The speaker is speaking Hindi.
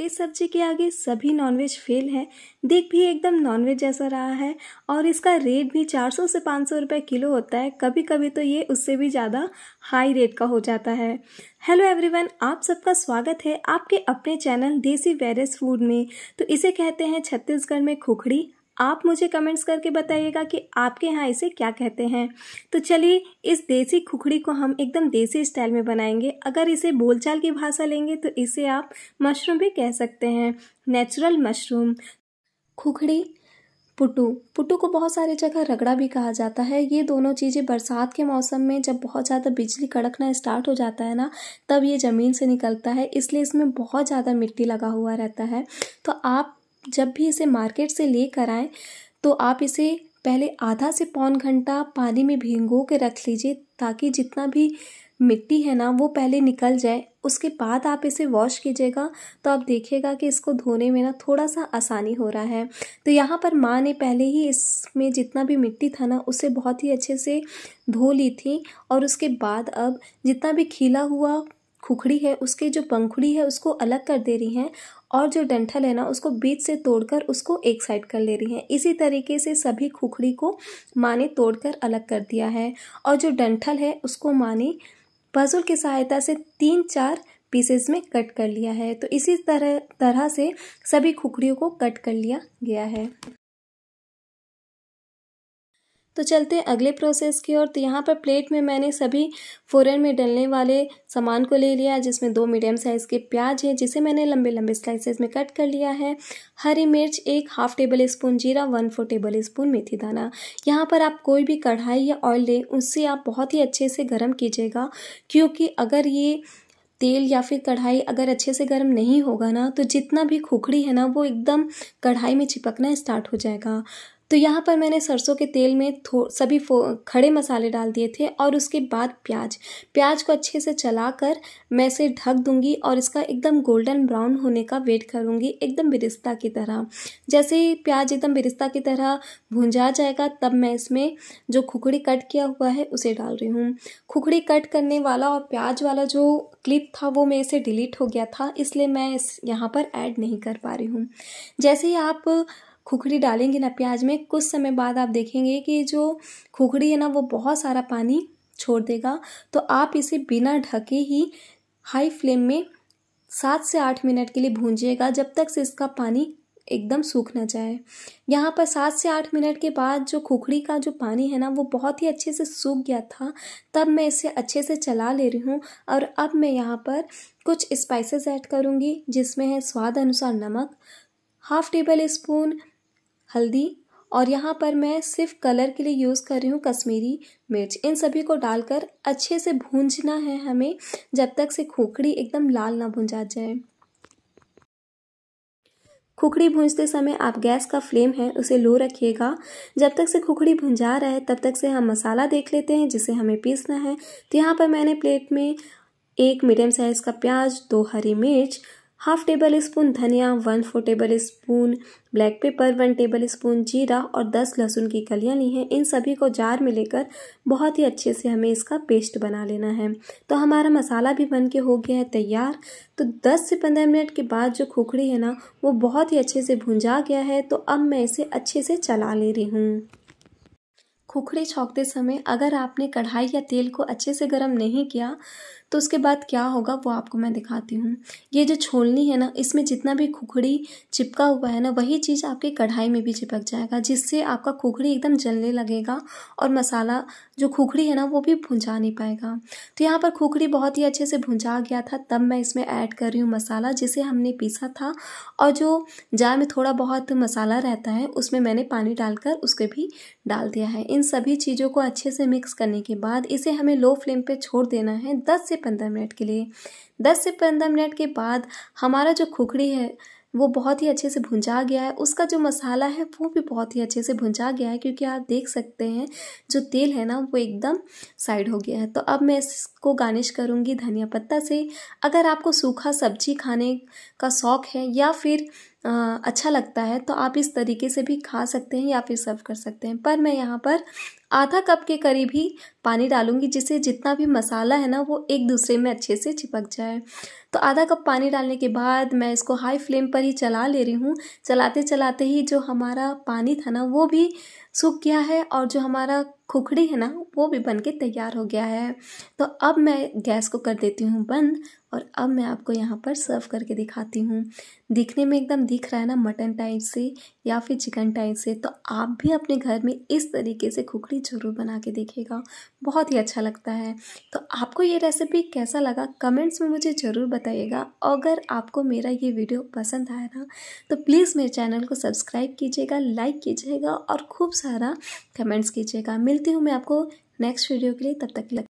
इस सब्जी के आगे सभी नॉनवेज फेल हैं देख भी एकदम नॉनवेज जैसा रहा है और इसका रेट भी 400 से 500 रुपए किलो होता है कभी कभी तो ये उससे भी ज़्यादा हाई रेट का हो जाता है हेलो एवरीवन आप सबका स्वागत है आपके अपने चैनल देसी वेरस फूड में तो इसे कहते हैं छत्तीसगढ़ में खुखड़ी आप मुझे कमेंट्स करके बताइएगा कि आपके यहाँ इसे क्या कहते हैं तो चलिए इस देसी खुखड़ी को हम एकदम देसी स्टाइल में बनाएंगे अगर इसे बोलचाल की भाषा लेंगे तो इसे आप मशरूम भी कह सकते हैं नेचुरल मशरूम खुखड़ी पुटू पुटू को बहुत सारी जगह रगड़ा भी कहा जाता है ये दोनों चीज़ें बरसात के मौसम में जब बहुत ज़्यादा बिजली कड़कना स्टार्ट हो जाता है ना तब ये ज़मीन से निकलता है इसलिए इसमें बहुत ज़्यादा मिट्टी लगा हुआ रहता है तो आप जब भी इसे मार्केट से लेकर आएँ तो आप इसे पहले आधा से पौन घंटा पानी में भींगो के रख लीजिए ताकि जितना भी मिट्टी है ना वो पहले निकल जाए उसके बाद आप इसे वॉश कीजिएगा तो आप देखिएगा कि इसको धोने में ना थोड़ा सा आसानी हो रहा है तो यहाँ पर माँ ने पहले ही इसमें जितना भी मिट्टी था ना उसे बहुत ही अच्छे से धो ली थी और उसके बाद अब जितना भी खिला हुआ खुखड़ी है उसके जो पंखुड़ी है उसको अलग कर दे रही हैं और जो डंठल है ना उसको बीच से तोड़कर उसको एक साइड कर ले रही हैं इसी तरीके से सभी खुखड़ी को माँ ने तोड़कर अलग कर दिया है और जो डंठल है उसको माँ ने पजुल की सहायता से तीन चार पीसेस में कट कर लिया है तो इसी तरह तरह से सभी खुखड़ियों को कट कर लिया गया है तो चलते हैं अगले प्रोसेस की ओर तो यहाँ पर प्लेट में मैंने सभी फ़ोरन में डलने वाले सामान को ले लिया जिसमें दो मीडियम साइज़ के प्याज है जिसे मैंने लंबे लंबे स्लाइसेस में कट कर लिया है हरी मिर्च एक हाफ़ टेबल स्पून जीरा वन फोर टेबल स्पून मेथी दाना यहाँ पर आप कोई भी कढ़ाई या ऑयल लें उससे आप बहुत ही अच्छे से गर्म कीजिएगा क्योंकि अगर ये तेल या फिर कढ़ाई अगर अच्छे से गर्म नहीं होगा ना तो जितना भी खुखड़ी है ना वो एकदम कढ़ाई में चिपकना स्टार्ट हो जाएगा तो यहाँ पर मैंने सरसों के तेल में थो सभी खड़े मसाले डाल दिए थे और उसके बाद प्याज प्याज को अच्छे से चला कर मैं इसे ढक दूंगी और इसका एकदम गोल्डन ब्राउन होने का वेट करूँगी एकदम बिरिस्ता की तरह जैसे ही प्याज एकदम बिरिस्ता की तरह भूंजा जाएगा तब मैं इसमें जो खुखड़ी कट किया हुआ है उसे डाल रही हूँ खुखड़ी कट करने वाला और प्याज वाला जो क्लिप था वो मेरे से डिलीट हो गया था इसलिए मैं इस यहाँ पर ऐड नहीं कर पा रही हूँ जैसे ही आप खुखड़ी डालेंगे ना प्याज में कुछ समय बाद आप देखेंगे कि जो खुखड़ी है ना वो बहुत सारा पानी छोड़ देगा तो आप इसे बिना ढके ही हाई फ्लेम में सात से आठ मिनट के लिए भूंजिएगा जब तक से इसका पानी एकदम सूख ना जाए यहाँ पर सात से आठ मिनट के बाद जो खुखड़ी का जो पानी है ना वो बहुत ही अच्छे से सूख गया था तब मैं इसे अच्छे से चला ले रही हूँ और अब मैं यहाँ पर कुछ स्पाइसेस ऐड करूँगी जिसमें है स्वाद अनुसार नमक हाफ टेबल स्पून हल्दी और यहाँ पर मैं सिर्फ कलर के लिए यूज़ कर रही हूँ कश्मीरी मिर्च इन सभी को डालकर अच्छे से भूंजना है हमें जब तक से खोखड़ी एकदम लाल ना भूंजा जाए खुखड़ी भूंजते समय आप गैस का फ्लेम है उसे लो रखिएगा जब तक से खुखड़ी भुंजा रहा है तब तक से हम मसाला देख लेते हैं जिसे हमें पीसना है तो यहाँ पर मैंने प्लेट में एक मीडियम साइज़ का प्याज दो हरी मिर्च हाफ टेबल स्पून धनिया one four tablespoon black pepper one tablespoon जीरा और दस लहसुन की कलियाँ ली हैं इन सभी को जार में लेकर बहुत ही अच्छे से हमें इसका पेस्ट बना लेना है तो हमारा मसाला भी बन के हो गया है तैयार तो दस से पंद्रह मिनट के बाद जो खुखड़ी है ना वो बहुत ही अच्छे से भुंजा गया है तो अब मैं इसे अच्छे से चला ले रही हूँ खुखड़ी छोंकते समय अगर आपने कढ़ाई या तेल को अच्छे से गर्म नहीं किया तो उसके बाद क्या होगा वो आपको मैं दिखाती हूँ ये जो छोलनी है ना इसमें जितना भी खुखड़ी चिपका हुआ है ना वही चीज़ आपकी कढ़ाई में भी चिपक जाएगा जिससे आपका खुखड़ी एकदम जलने लगेगा और मसाला जो खुखड़ी है ना वो भी भुंजा नहीं पाएगा तो यहाँ पर खुखड़ी बहुत ही अच्छे से भुंजा गया था तब मैं इसमें ऐड कर रही हूँ मसाला जिसे हमने पीसा था और जो जार में थोड़ा बहुत मसाला रहता है उसमें मैंने पानी डालकर उसके भी डाल दिया है इन सभी चीज़ों को अच्छे से मिक्स करने के बाद इसे हमें लो फ्लेम पर छोड़ देना है दस से से पंद्रह मिनट के लिए दस से पंद्रह मिनट के बाद हमारा जो खुखड़ी है वो बहुत ही अच्छे से भुंजा गया है उसका जो मसाला है वो भी बहुत ही अच्छे से भुंजा गया है क्योंकि आप देख सकते हैं जो तेल है ना वो एकदम साइड हो गया है तो अब मैं इस को गार्निश करूँगी धनिया पत्ता से अगर आपको सूखा सब्जी खाने का शौक़ है या फिर आ, अच्छा लगता है तो आप इस तरीके से भी खा सकते हैं या फिर सर्व कर सकते हैं पर मैं यहाँ पर आधा कप के करीब ही पानी डालूंगी जिससे जितना भी मसाला है ना वो एक दूसरे में अच्छे से चिपक जाए तो आधा कप पानी डालने के बाद मैं इसको हाई फ्लेम पर ही चला ले रही हूँ चलाते चलाते ही जो हमारा पानी था ना वो भी सूख गया है और जो हमारा खुखड़ी है ना वो भी बन के तैयार हो गया है तो अब मैं गैस को कर देती हूँ बंद और अब मैं आपको यहाँ पर सर्व करके दिखाती हूँ दिखने में एकदम दिख रहा है ना मटन टाइप से या फिर चिकन टाइप से तो आप भी अपने घर में इस तरीके से खुखड़ी ज़रूर बना के देखेगा बहुत ही अच्छा लगता है तो आपको ये रेसिपी कैसा लगा कमेंट्स में मुझे ज़रूर बताइएगा अगर आपको मेरा ये वीडियो पसंद आया ना तो प्लीज़ मेरे चैनल को सब्सक्राइब कीजिएगा लाइक कीजिएगा और खूब सारा कमेंट्स कीजिएगा मिलती हूँ मैं आपको नेक्स्ट वीडियो के लिए तब तक लग